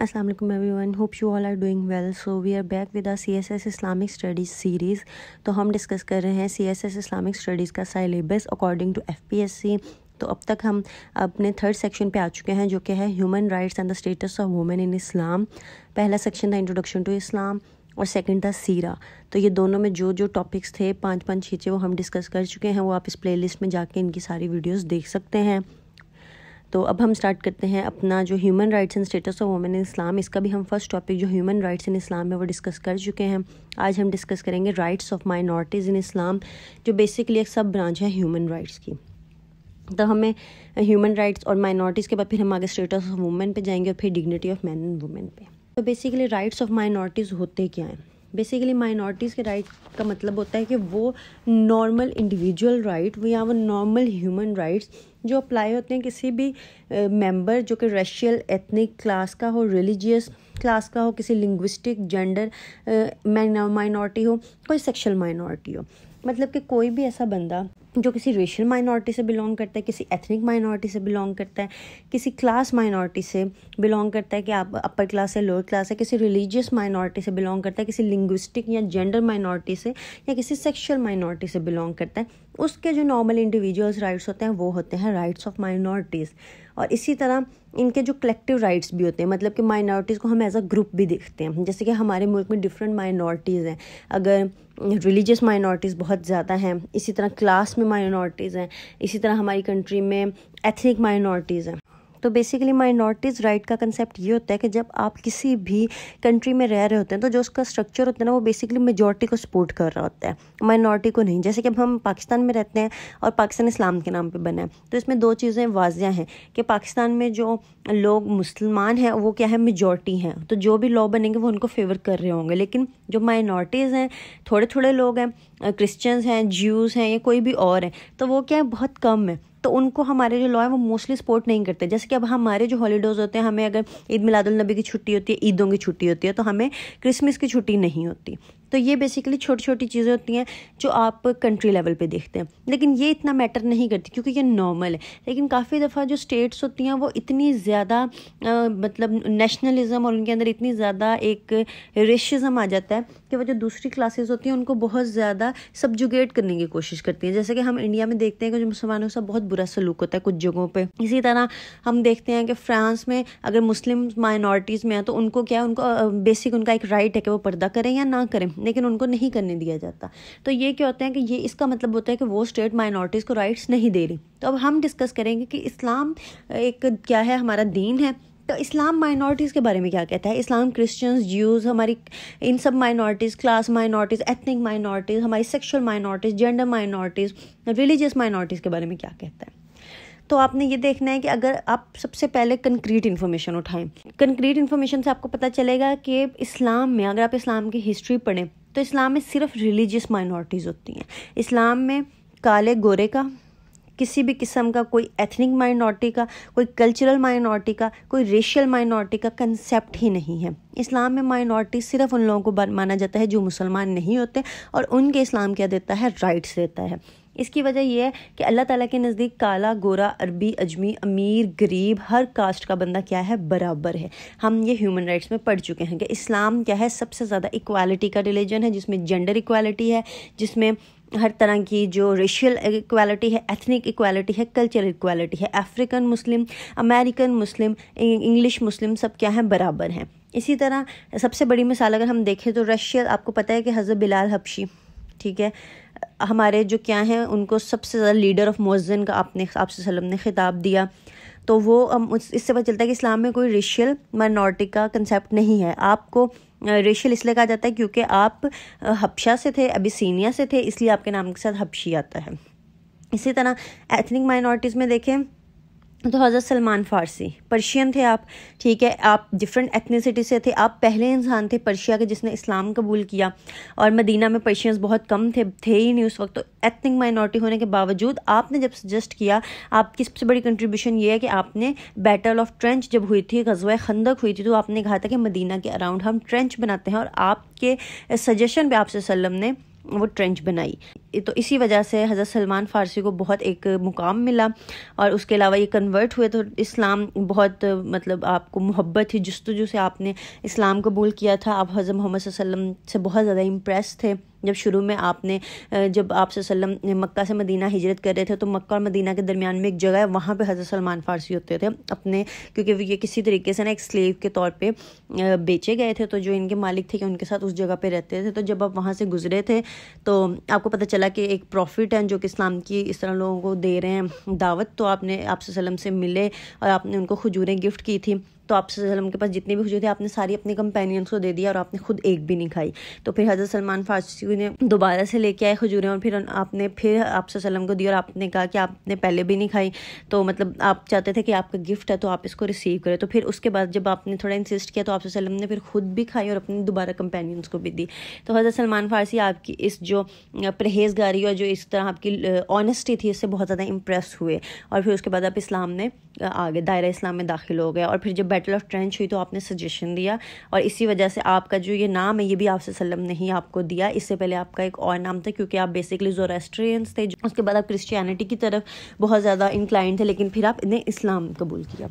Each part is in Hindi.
Aslam everyone hope you all are doing well so we are back with our C S S Islamic studies series तो हम डिस्कस कर रहे हैं C S S Islamic studies का syllabus according to F P S C तो अब तक हम अपने थर्ड सेक्शन पे आ चुके हैं जो कि है human rights and the status of women in Islam पहला सेक्शन था इंट्रोडक्शन टू इस्लाम और सेकंड था सीरा तो ये दोनों में जो जो टॉपिक्स थे पाँच पाँच छीचे वो हम डिस्कस कर चुके हैं वो आप इस प्लेलिस्ट में जाके इनकी सारी वीडियोस देख सकते हैं तो अब हम स्टार्ट करते हैं अपना जो human rights and status of women in Islam इसका भी हम फर्स्ट टॉपिक जो ह्यूमन राइट्स इन इस्लाम है वो डिस्कस कर चुके हैं आज हम डिस्कस करेंगे rights of minorities in Islam जो बेसिकली एक सब ब्रांच है ह्यूमन राइट्स की तो हमें ह्यूमन राइट्स और माइनॉरिटीज़ के बाद फिर हम आगे स्टेटस ऑफ वुमेन पे जाएंगे और फिर dignity of man and women पे तो बेसिकली राइट्स ऑफ माइनॉरिटीज़ होते क्या हैं बेसिकली माइनॉरिटीज़ के राइट का मतलब होता है कि वो नॉर्मल इंडिविजुअल राइट या वो नॉर्मल ह्यूमन राइट्स जो अप्लाई होते हैं किसी भी मेंबर जो कि रेशियल एथनिक क्लास का हो रिलीजियस क्लास का हो किसी लिंग्विस्टिक जेंडर माइनॉरिटी हो कोई सेक्शल माइनॉरिटी हो मतलब कि कोई भी ऐसा बंदा जो किसी रेशल माइनॉरिटी से बिलोंग करता है किसी एथनिक माइनॉरिटी से बिलोंग करता है किसी क्लास माइनॉरिटी से बिलोंग करता है कि आप अपर क्लास है लोअर क्लास है किसी रिलीजियस माइनॉरिटी से बिलोंग करता है किसी लिंग्विस्टिक या जेंडर माइनॉरिटी से या किसी सेक्शुअल माइनॉरिटी से बिलोंग करता है उसके जो नॉर्मल इंडिविजुअल्स राइट्स होते हैं वो होते हैं राइट्स ऑफ माइनॉरिटीज़ और इसी तरह इनके जो कलेक्टिव राइट्स भी होते हैं मतलब कि माइनॉरिटीज़ को हम एज अ ग्रुप भी देखते हैं जैसे कि हमारे मुल्क में डिफरेंट माइनॉरिटीज़ हैं अगर रिलीजियस माइनॉरिटीज़ बहुत ज़्यादा हैं इसी तरह क्लास में माइनॉरिटीज़ हैं इसी तरह हमारी कंट्री में एथनिक माइनॉरिटीज़ हैं तो बेसिकली माइनॉरिटीज़ राइट का कंसेप्ट ये होता है कि जब आप किसी भी कंट्री में रह रहे होते हैं तो जो उसका स्ट्रक्चर होता है ना वो बेसिकली मेजोरिटी को सपोर्ट कर रहा होता है माइनॉरिटी को नहीं जैसे कि अब हम पाकिस्तान में रहते हैं और पाकिस्तान इस्लाम के नाम पर बना है तो इसमें दो चीज़ें वाजिया हैं कि पाकिस्तान में जो लोग मुसलमान हैं वो क्या है मेजोरिटी हैं तो जो भी लॉ बनेंगे वो उनको फेवर कर रहे होंगे लेकिन जो माइनॉरिटीज़ हैं थोड़े थोड़े लोग हैं क्रिश्चियंस हैं ज्यूज़ हैं या कोई भी और हैं तो वो क्या है बहुत कम है तो उनको हमारे जो लॉ है वो मोस्टली सपोर्ट नहीं करते जैसे कि अब हमारे जो हॉलीडेज़ होते हैं हमें अगर ईद मिलादुलनबी की छुट्टी होती है ईदों की छुट्टी होती है तो हमें क्रिसमस की छुट्टी नहीं होती तो ये बेसिकली छोटी छोटी चीज़ें होती हैं जो आप कंट्री लेवल पे देखते हैं लेकिन ये इतना मैटर नहीं करती क्योंकि ये नॉर्मल है लेकिन काफ़ी दफ़ा जो स्टेट्स होती हैं वो इतनी ज़्यादा मतलब नेशनलिज़म और उनके अंदर इतनी ज़्यादा एक रेशिज़म आ जाता है कि वह जो दूसरी क्लासेज़ होती हैं उनको बहुत ज़्यादा सब्जुगेट करने की कोशिश करती हैं जैसे कि हम इंडिया में देखते हैं कि जो मुसलमानों से बहुत बुरा सलूक होता है कुछ जगहों पर इसी तरह हम देखते हैं कि फ्रांस में अगर मुस्लिम माइनॉरिटीज़ में हैं तो उनको क्या है उनको बेसिक उनका एक राइट है कि वो पर्दा करें या ना करें लेकिन उनको नहीं करने दिया जाता तो ये क्या होता है कि ये इसका मतलब होता है कि वो स्टेट माइनॉरिटीज़ को राइट्स नहीं दे रही तो अब हम डिस्कस करेंगे कि इस्लाम एक क्या है हमारा दीन है तो इस्लाम माइनॉरिटीज़ के बारे में क्या कहता है इस्लाम क्रिश्चियंस ज्यूज़ हमारी इन सब minorities class minorities ethnic minorities हमारी sexual minorities gender minorities religious minorities के बारे में क्या कहता है तो आपने ये देखना है कि अगर आप सबसे पहले कंक्रीट इन्फॉर्मेशन उठाएं कंक्रीट इन्फॉर्मेशन से आपको पता चलेगा कि इस्लाम में अगर आप इस्लाम की हिस्ट्री पढ़ें तो इस्लाम में सिर्फ रिलीजियस माइनॉरिटीज़ होती हैं इस्लाम में काले गोरे का किसी भी किस्म का कोई एथनिक माइनॉरिटी का कोई कल्चरल माइनॉरिटी का कोई रेशियल माइनॉरिटी का कंसेप्ट ही नहीं है इस्लाम में माइनॉरिटी सिर्फ उन लोगों को माना जाता है जो मुसलमान नहीं होते और उनके इस्लाम क्या देता है राइट्स देता है इसकी वजह यह है कि अल्लाह ताला के नज़दीक काला गोरा अरबी अजमी अमीर गरीब हर कास्ट का बंदा क्या है बराबर है हम ये ह्यूमन राइट्स में पढ़ चुके हैं कि इस्लाम क्या है सबसे ज़्यादा इक्वालिटी का रिलीजन है जिसमें जेंडर इक्वालिटी है जिसमें हर तरह की जो रेशियल इक्वालिटी है एथनिक इक्वालिटी है कल्चरल इक्वालिटी है African Muslim American Muslim English Muslim सब क्या हैं बराबर हैं इसी तरह सबसे बड़ी मिसाल अगर हम देखें तो रशिया आपको पता है कि हज़रत बिलाल हबशी ठीक है हमारे जो क्या हैं उनको सबसे ज़्यादा लीडर ऑफ मोजन का आपने आप वसलम ने ख़िताब दिया तो वो हम इससे पता चलता है कि इस्लाम में कोई रेशियल माइनॉरिटी का कंसेप्ट नहीं है आपको रेशियल इसलिए कहा जाता है क्योंकि आप हपशा से थे अबिसीनिया से थे इसलिए आपके नाम के साथ हपशी आता है इसी तरह एथनिक माइनॉरिटीज़ में देखें तो हज़रत सलमान फ़ारसी पर्शियन थे आप ठीक है आप डिफरेंट एथनीसिटी से थे आप पहले इंसान थे पर्शिया के जिसने इस्लाम कबूल किया और मदीना में पर्शियंस बहुत कम थे थे ही नहीं उस वक्त तो एथनिक माइनॉरिटी होने के बावजूद आपने जब सजेस्ट किया आपकी सबसे बड़ी कंट्रीब्यूशन ये है कि आपने बैटल ऑफ ट्रेंच जब हुई थी गजवा खंदक हुई थी तो आपने कहा था कि मदीना के अराउंड हम ट्रेंच बनाते हैं और आपके सजेशन पर आप ने वो ट्रेंच बनाई तो इसी वजह से हज़रत सलमान फ़ारसी को बहुत एक मुकाम मिला और उसके अलावा ये कन्वर्ट हुए तो इस्लाम बहुत मतलब आपको मोहब्बत थी जस्तजू से आपने इस्लाम कबूल किया था आप हज़रत मोहम्मद वसल्लम से बहुत ज़्यादा इम्प्रेस थे जब शुरू में आपने जब आप सल्लम मक्का से मदीना हिजरत कर रहे थे तो मक्का और मदीना के दरमियान में एक जगह है वहाँ पे हज़रत सलमान फ़ारसी होते थे अपने क्योंकि ये किसी तरीके से ना एक स्लेव के तौर पे बेचे गए थे तो जो इनके मालिक थे कि उनके साथ उस जगह पे रहते थे तो जब आप वहाँ से गुजरे थे तो आपको पता चला चला कि एक प्रॉफिट हैं जो कि इस्लाम की इस तरह लोगों को दे रहे हैं दावत तो आपने आप से मिले और आपने उनको खजूरें गिफ्ट की थी तो आप सल्लम के पास जितने भी खुजूर थे आपने सारी अपने कंपेनियंस को दे दिया और आपने खुद एक भी नहीं खाई तो फिर हज़रत सलमान फारसी ने दोबारा से लेके आए खजूरें और फिर आपने फिर आप सल्लम को दी और आपने कहा कि आपने पहले भी नहीं खाई तो मतलब आप चाहते थे कि आपका गिफ्ट है तो आप इसको रिसीव करें तो फिर उसके बाद जब आपने थोड़ा इंसिस्ट किया तो आप सल्लम ने फिर खुद भी खाई और अपने दोबारा कंपेनियंस को भी दी तो हज़रत सलमान फारसी आपकी इस जो परहेजगारी और जो इस तरह आपकी ऑनेस्टी थी इससे बहुत ज़्यादा इम्प्रेस हुए और फिर उसके बाद आप इस्लाम ने आगे दायरा इस्लाम में दाखिल हो गया और फिर जब टाइटल ऑफ ट्रेंच हुई तो आपने सजेशन दिया और इसी वजह से आपका जो ये नाम है ये भी आपसे सलम ने ही आपको दिया इससे पहले आपका एक और नाम था क्योंकि आप बेसिकली जोरेस्ट्रियंस थे उसके बाद आप क्रिश्चियनिटी की तरफ बहुत ज़्यादा इंक्लाइन थे लेकिन फिर आपने इस्लाम कबूल किया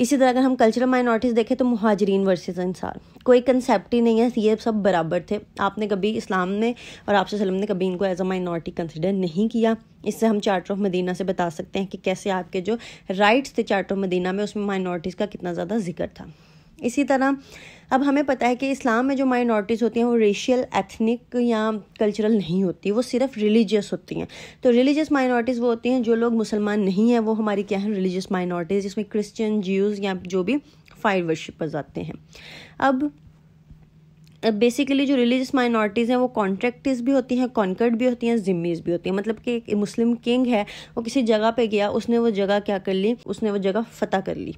इसी तरह अगर हम कल्चरल माइनॉरिटीज़ देखें तो महाजरीन वर्सेस इंसार कोई कंसेप्ट ही नहीं है ये सब बराबर थे आपने कभी इस्लाम ने और आपसे सलम ने कभी इनको एज अ माइनॉरिटी कंसिडर नहीं किया इससे हम चार्टर ऑफ मदीना से बता सकते हैं कि कैसे आपके जो राइट्स थे चार्टर ऑफ मदीना में उसमें माइनॉरिटीज़ का कितना ज़्यादा जिक्र था इसी तरह अब हमें पता है कि इस्लाम में जो माइनॉरिटीज़ होती हैं वो रेशियल एथनिक या कल्चरल नहीं होती वो सिर्फ रिलीजियस होती हैं तो रिलीजियस माइनॉरिटीज़ वो होती हैं जो लोग मुसलमान नहीं हैं वो हमारी क्या है रिलीजियस माइनॉरिटीज़ जिसमें क्रिश्चियन ज्यूज़ या जो भी फायर वर्शिपर्स आते हैं अब बेसिकली जो रिलीजियस माइनॉरिटीज़ हैं वो कॉन्ट्रैक्टिस भी होती हैं कॉन्कर्ड भी होती हैं जिम्मीज़ भी होती हैं मतलब कि एक मुस्लिम किंग है वो किसी जगह पे गया उसने वो जगह क्या कर ली उसने वो जगह फ़तह कर ली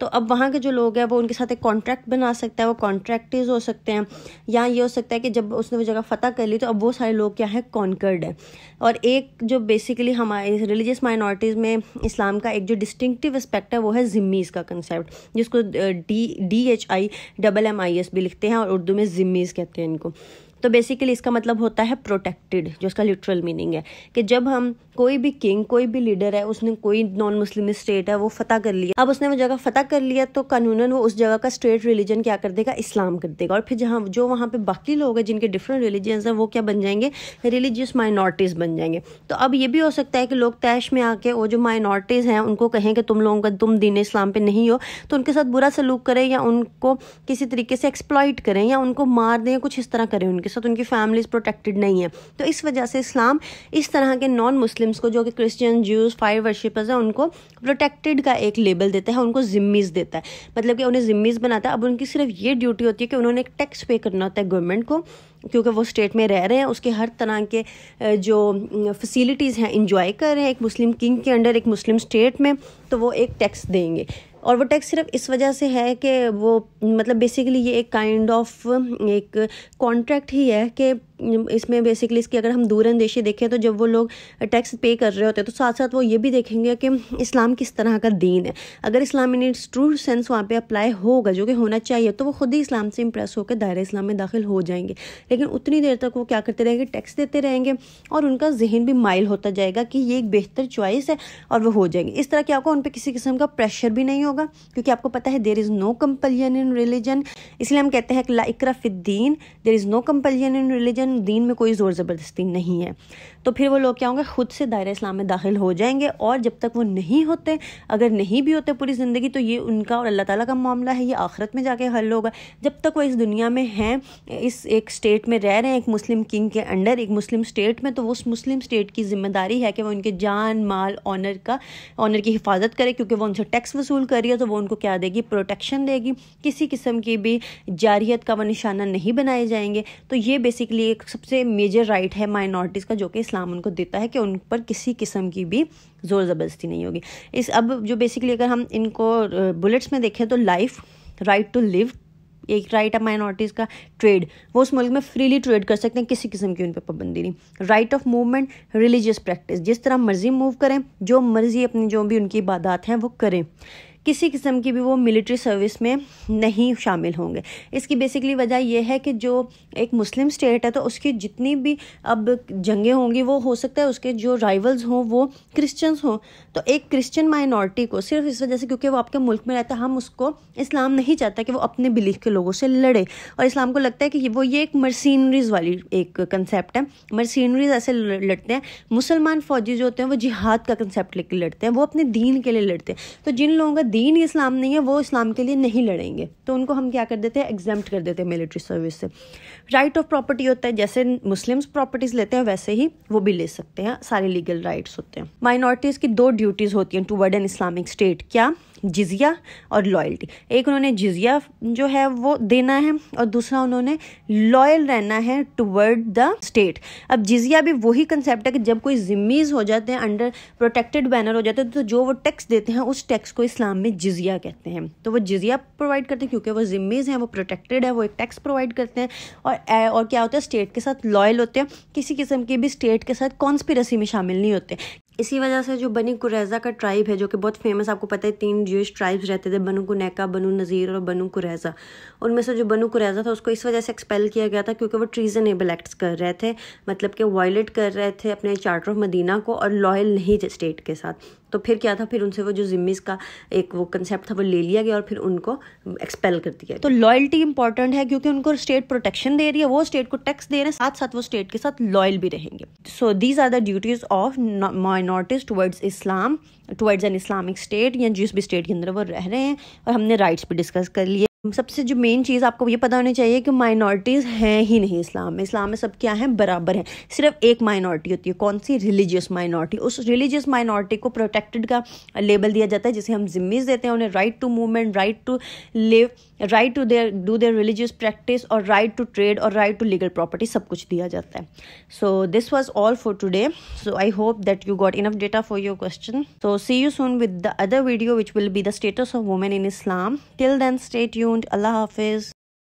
तो अब वहाँ के जो लोग हैं वो उनके साथ एक कॉन्ट्रैक्ट बना सकता है वो कॉन्ट्रैक्टिस हो सकते हैं या ये हो सकता है कि जब उसने वो जगह फ़तह कर ली तो अब वो सारे लोग क्या है कॉन्कर्ड है और एक जो बेसिकली हमारे रिलीजियस माइनॉरिटीज़ में इस्लाम का एक जो डिस्टिंक्टिव एस्पेक्ट है वो है जिम्मीज़ का कंसेप्ट जिसको D D H I double M I S भी लिखते हैं और उर्दू में जिम्मीज़ कहते हैं इनको तो बेसिकली इसका मतलब होता है प्रोटेक्टेड जो इसका लिटरल मीनिंग है कि जब हम कोई भी किंग कोई भी लीडर है उसने कोई नॉन मुस्लिम स्टेट है वो फतह कर लिया अब उसने वो जगह फतह कर लिया तो कानूनन वो उस जगह का स्टेट रिलीजन क्या कर देगा इस्लाम कर देगा और फिर जहाँ जो वहाँ पे बाकी लोग हैं जिनके डिफरेंट रिलीजन हैं वो क्या बन जाएंगे रिलीजियस माइनॉरिटीज़ बन जाएंगे तो अब ये भी हो सकता है कि लोग तैश में आके वो जो माइनॉरिटीज़ हैं उनको कहें कि तुम लोगों का तुम दीन इस्लाम पे नहीं हो तो उनके साथ बुरा सलूक करें या उनको किसी तरीके से एक्सप्लॉइट करें या उनको मार दें कुछ इस तरह करें उनके के साथ उनकी फैमिलीज प्रोटेक्टेड नहीं है तो इस वजह से इस्लाम इस तरह के नॉन मुस्लिम्स को जो कि क्रिश्चियन ज्यूज फायर वर्शिपर्स हैं उनको प्रोटेक्टेड का एक लेबल देता है उनको जिम्मीज देता है मतलब कि उन्हें जिम्मीज बनाता है अब उनकी सिर्फ ये ड्यूटी होती है कि उन्होंने एक टैक्स पे करना होता है गवर्नमेंट को क्योंकि वो स्टेट में रह रहे हैं उसके हर तरह के जो फैसिलिटीज़ हैं इंजॉय कर रहे हैं एक मुस्लिम किंग के अंडर एक मुस्लिम स्टेट में तो वो एक टैक्स देंगे और वो टैक्स सिर्फ इस वजह से है कि वो मतलब बेसिकली ये एक काइंड ऑफ एक कॉन्ट्रैक्ट ही है कि इसमें बेसिकली इसकी अगर हम दूर अंदेशी देखें तो जब वो लोग टैक्स पे कर रहे होते हैं तो साथ साथ वो ये भी देखेंगे कि इस्लाम किस तरह का दीन है अगर Islam in its true sense वहाँ पे अप्लाई होगा जो कि होना चाहिए तो वो खुद ही इस्लाम से इम्प्रेस होकर दायरे इस्लाम में दाखिल हो जाएंगे लेकिन उतनी देर तक वो क्या करते रहेंगे टैक्स देते रहेंगे और उनका जहन भी माइल होता जाएगा कि ये एक बेहतर चॉइस है और वो हो जाएंगे इस तरह क्या होगा उन पर किसी किस्म का प्रेशर भी नहीं होगा होगा क्योंकि आपको पता है there is no compulsion in religion इसलिए हम कहते हैं ला इकरा फिद्दीन there is no compulsion in religion दीन में कोई ज़ोर ज़बरदस्ती नहीं है तो फिर वो लोग क्या होंगे ख़ुद से दायरा इस्लाम में दाखिल हो जाएंगे और जब तक वो नहीं होते अगर नहीं भी होते पूरी ज़िंदगी तो ये उनका और अल्लाह ताला का मामला है ये आखिरत में जाके हल होगा जब तक वो इस दुनिया में हैं इस एक स्टेट में रह रहे हैं एक मुस्लिम किंग के अंडर एक मुस्लिम स्टेट में तो उस मुस्लिम स्टेट की जिम्मेदारी है कि वो उनके जान माल ऑनर का ऑनर की हिफाजत करे क्योंकि वो उनसे टैक्स वसूल कर कर रही है तो वो उनको क्या देगी प्रोटेक्शन देगी किसी किस्म की भी जारियत का वो निशाना नहीं बनाए जाएंगे तो ये बेसिकली एक सबसे मेजर राइट है माइनॉरिटीज़ का जो कि इस्लाम उनको देता है कि उन पर किसी किस्म की भी ज़ोर ज़बरदस्ती नहीं होगी इस अब जो बेसिकली अगर हम इनको बुलेट्स में देखें तो लाइफ राइट टू लिव एक राइट है माइनॉरिटीज़ का ट्रेड वो उस मुल्क में फ्रीली ट्रेड कर सकते हैं किसी किस्म की उन पर पाबंदी नहीं right of movement religious practice जिस तरह मर्जी मूव करें जो मर्जी अपनी जो भी उनकी इबादत हैं वो करें किसी किस्म की भी वो मिलिट्री सर्विस में नहीं शामिल होंगे इसकी बेसिकली वजह यह है कि जो एक मुस्लिम स्टेट है तो उसकी जितनी भी अब जंगें होंगी वो हो सकता है उसके जो राइवल्स हों वो क्रिश्चियंस हों तो एक क्रिश्चियन माइनॉरिटी को सिर्फ इस वजह से क्योंकि वो आपके मुल्क में रहता है हम उसको इस्लाम नहीं चाहता कि वो अपने बिलीफ के लोगों से लड़े और इस्लाम को लगता है कि वो ये एक मर्सीनरीज वाली एक कंसेप्ट है मर्सीनरीज ऐसे लड़ते हैं मुसलमान फौजी जो होते हैं वो जिहाद का कंसेप्ट लेकर लड़ते हैं वो अपने दीन के लिए लड़ते हैं तो जिन लोगों का दीन इस्लाम नहीं है वो इस्लाम के लिए नहीं लड़ेंगे तो उनको हम क्या कर देते हैं एग्जाम्प्ट कर देते हैं मिलिट्री सर्विस से राइट ऑफ प्रॉपर्टी होता है जैसे मुस्लिम्स प्रॉपर्टीज लेते हैं वैसे ही वो भी ले सकते हैं सारे लीगल राइट्स होते हैं माइनॉरिटीज़ की दो ड्यूटीज़ होती हैं toward an Islamic state क्या जिजिया और लॉयल्टी एक उन्होंने जिजिया जो है वो देना है और दूसरा उन्होंने लॉयल रहना है टुवर्ड द स्टेट अब जिजिया भी वही कंसेप्ट है कि जब कोई जिम्मीज हो जाते हैं अंडर प्रोटेक्टेड बैनर हो जाते हैं तो जो वो टैक्स देते हैं उस टैक्स को इस्लाम में जिजिया कहते हैं तो वो जिजिया प्रोवाइड करते हैं क्योंकि वो जिम्मीज हैं वो प्रोटेक्टेड है वो एक टैक्स प्रोवाइड करते हैं और और क्या होता है स्टेट के साथ लॉयल होते हैं किसी किस्म के भी स्टेट के साथ कॉन्स्पिरसी में शामिल नहीं होते इसी वजह से जो बनी कुरैजा का ट्राइब है जो कि बहुत फेमस आपको पता है तीन जूश ट्राइब्स रहते थे बनु कुनेका बनु नज़ीर और बनु कुरैजा उनमें से जो बनु कुरैजा था उसको इस वजह से एक्सपेल किया गया था क्योंकि वो ट्रीजनेबल एक्ट्स कर रहे थे मतलब कि वॉयलेट कर रहे थे अपने चार्टर ऑफ मदीना को और लॉयल नहीं थे स्टेट के साथ तो फिर क्या था फिर उनसे वो जो जिम्मीज का एक वो कंसेप्ट था वो ले लिया गया और फिर उनको एक्सपेल कर दिया तो लॉयल्टी इंपॉर्टेंट है क्योंकि उनको स्टेट प्रोटेक्शन दे रही है वो स्टेट को टैक्स दे रहे हैं साथ साथ वो स्टेट के साथ लॉयल भी रहेंगे so these are the duties of minorities towards Islam towards an Islamic state या जिस भी स्टेट के अंदर वो रह रहे हैं और हमने राइट्स भी डिस्कस कर लिए सबसे जो मेन चीज़ आपको ये पता होनी चाहिए कि माइनॉरिटीज़ हैं ही नहीं इस्लाम में इस्लाम में सब क्या है बराबर हैं सिर्फ एक माइनॉरिटी होती है कौन सी रिलीजियस माइनॉरिटी उस रिलीजियस माइनॉरिटी को प्रोटेक्टेड का लेबल दिया जाता है जिसे हम जिम्मेज देते हैं उन्हें right to movement right to live right to their do their religious practice और राइट टू ट्रेड और राइट टू लीगल प्रॉपर्टी सब कुछ दिया जाता है so this was all for today so I hope that you got enough data for your question so see you soon with the other video which will be the status of women in Islam till then state you sound. Allah Hafiz.